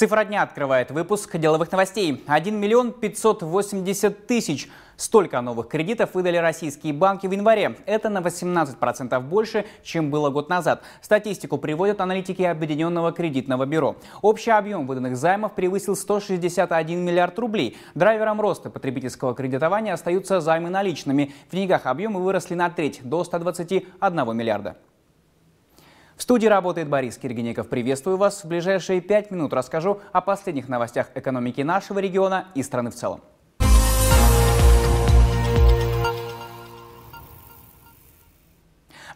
Цифра дня открывает выпуск деловых новостей. 1 миллион 580 тысяч. Столько новых кредитов выдали российские банки в январе. Это на 18% больше, чем было год назад. Статистику приводят аналитики Объединенного кредитного бюро. Общий объем выданных займов превысил 161 миллиард рублей. Драйвером роста потребительского кредитования остаются займы наличными. В деньгах объемы выросли на треть, до 121 миллиарда. В студии работает Борис Киргиников. Приветствую вас. В ближайшие пять минут расскажу о последних новостях экономики нашего региона и страны в целом.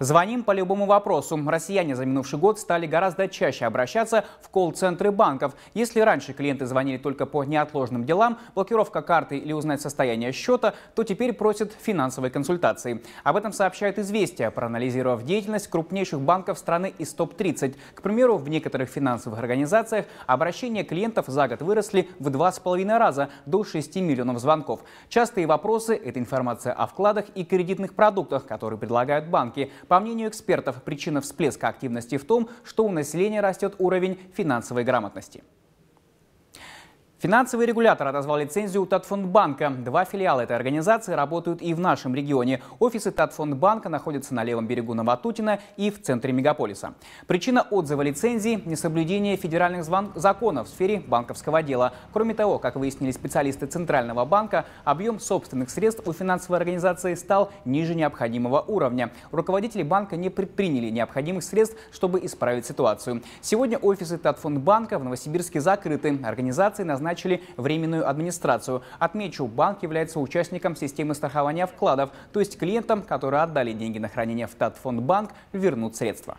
Звоним по любому вопросу. Россияне за минувший год стали гораздо чаще обращаться в колл-центры банков. Если раньше клиенты звонили только по неотложным делам, блокировка карты или узнать состояние счета, то теперь просят финансовой консультации. Об этом сообщает «Известия», проанализировав деятельность крупнейших банков страны из топ-30. К примеру, в некоторых финансовых организациях обращения клиентов за год выросли в два с половиной раза до 6 миллионов звонков. Частые вопросы – это информация о вкладах и кредитных продуктах, которые предлагают банки. По мнению экспертов, причина всплеска активности в том, что у населения растет уровень финансовой грамотности. Финансовый регулятор отозвал лицензию у Татфондбанка. Два филиала этой организации работают и в нашем регионе. Офисы Татфондбанка находятся на левом берегу Новотутина и в центре мегаполиса. Причина отзыва лицензии – несоблюдение федеральных законов в сфере банковского дела. Кроме того, как выяснили специалисты Центрального банка, объем собственных средств у финансовой организации стал ниже необходимого уровня. Руководители банка не предприняли необходимых средств, чтобы исправить ситуацию. Сегодня офисы Татфондбанка в Новосибирске закрыты. Организации назначены назначили временную администрацию. Отмечу, банк является участником системы страхования вкладов, то есть клиентам, которые отдали деньги на хранение в Татфондбанк, вернут средства.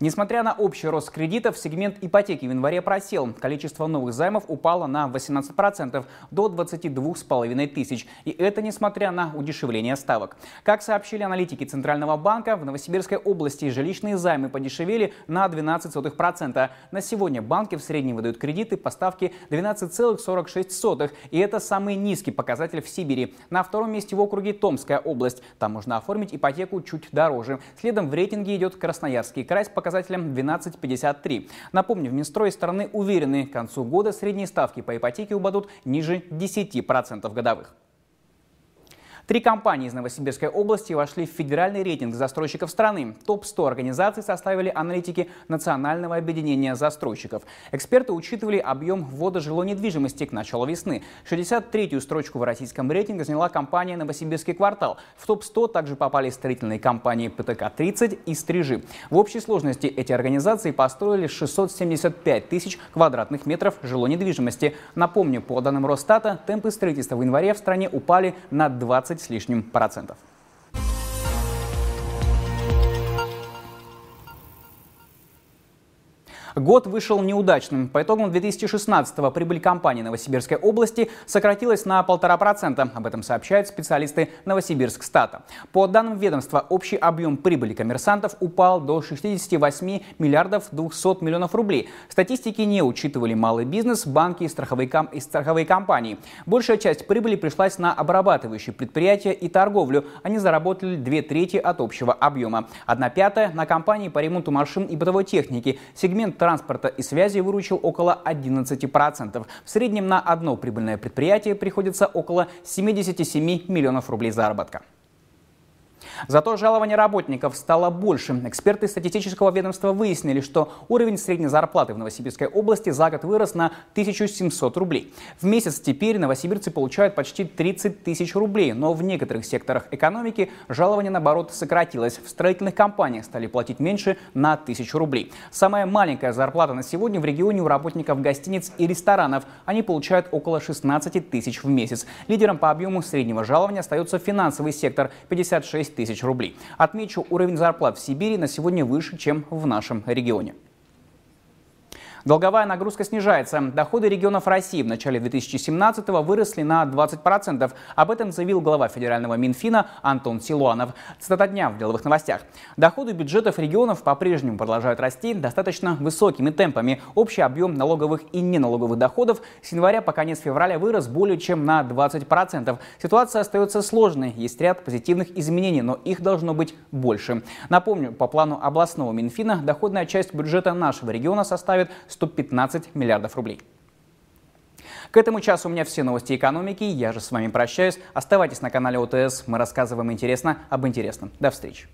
Несмотря на общий рост кредитов, сегмент ипотеки в январе просел. Количество новых займов упало на 18% до 22,5 тысяч. И это несмотря на удешевление ставок. Как сообщили аналитики Центрального банка, в Новосибирской области жилищные займы подешевели на 12%. На сегодня банки в среднем выдают кредиты по ставке 12,46. И это самый низкий показатель в Сибири. На втором месте в округе Томская область. Там можно оформить ипотеку чуть дороже. Следом в рейтинге идет Красноярский край закрылась показателем 12,53. Напомню, в Минстрой страны уверены, к концу года средние ставки по ипотеке упадут ниже 10% годовых. Три компании из Новосибирской области вошли в федеральный рейтинг застройщиков страны. Топ-100 организаций составили аналитики Национального объединения застройщиков. Эксперты учитывали объем ввода жилой недвижимости к началу весны. 63-ю строчку в российском рейтинге заняла компания «Новосибирский квартал». В топ-100 также попали строительные компании ПТК-30 и «Стрижи». В общей сложности эти организации построили 675 тысяч квадратных метров жилой недвижимости. Напомню, по данным Росстата, темпы строительства в январе в стране упали на 20 15 с лишним процентов. Год вышел неудачным. По итогам 2016-го прибыль компании Новосибирской области сократилась на 1,5%. Об этом сообщают специалисты Новосибирск Стата. По данным ведомства, общий объем прибыли коммерсантов упал до 68 миллиардов 200 миллионов рублей. Статистики не учитывали малый бизнес, банки и страховые, ком- и страховые компании. Большая часть прибыли пришлась на обрабатывающие предприятия и торговлю. Они заработали две трети от общего объема. Одна пятая на компании по ремонту машин и бытовой техники. Сегмент транспорта и связи выручил около 11%. В среднем на одно прибыльное предприятие приходится около 77 миллионов рублей заработка. Зато жалование работников стало больше. Эксперты статистического ведомства выяснили, что уровень средней зарплаты в Новосибирской области за год вырос на 1700 рублей. В месяц теперь новосибирцы получают почти 30 тысяч рублей, но в некоторых секторах экономики жалование, наоборот, сократилось. В строительных компаниях стали платить меньше на тысячу рублей. Самая маленькая зарплата на сегодня в регионе у работников гостиниц и ресторанов. Они получают около 16 тысяч в месяц. Лидером по объему среднего жалования остается финансовый сектор – 56 6 тысяч рублей. Отмечу, уровень зарплат в Сибири на сегодня выше, чем в нашем регионе. Долговая нагрузка снижается. Доходы регионов России в начале 2017-го выросли на 20%. Об этом заявил глава федерального Минфина Антон Силуанов. Цитата дня в деловых новостях. Доходы бюджетов регионов по-прежнему продолжают расти достаточно высокими темпами. Общий объем налоговых и неналоговых доходов с января по конец февраля вырос более чем на 20%. Ситуация остается сложной. Есть ряд позитивных изменений, но их должно быть больше. Напомню, по плану областного Минфина доходная часть бюджета нашего региона составит 115 миллиардов рублей. К этому часу у меня все новости экономики. Я же с вами прощаюсь. Оставайтесь на канале ОТС. Мы рассказываем интересно об интересном. До встречи.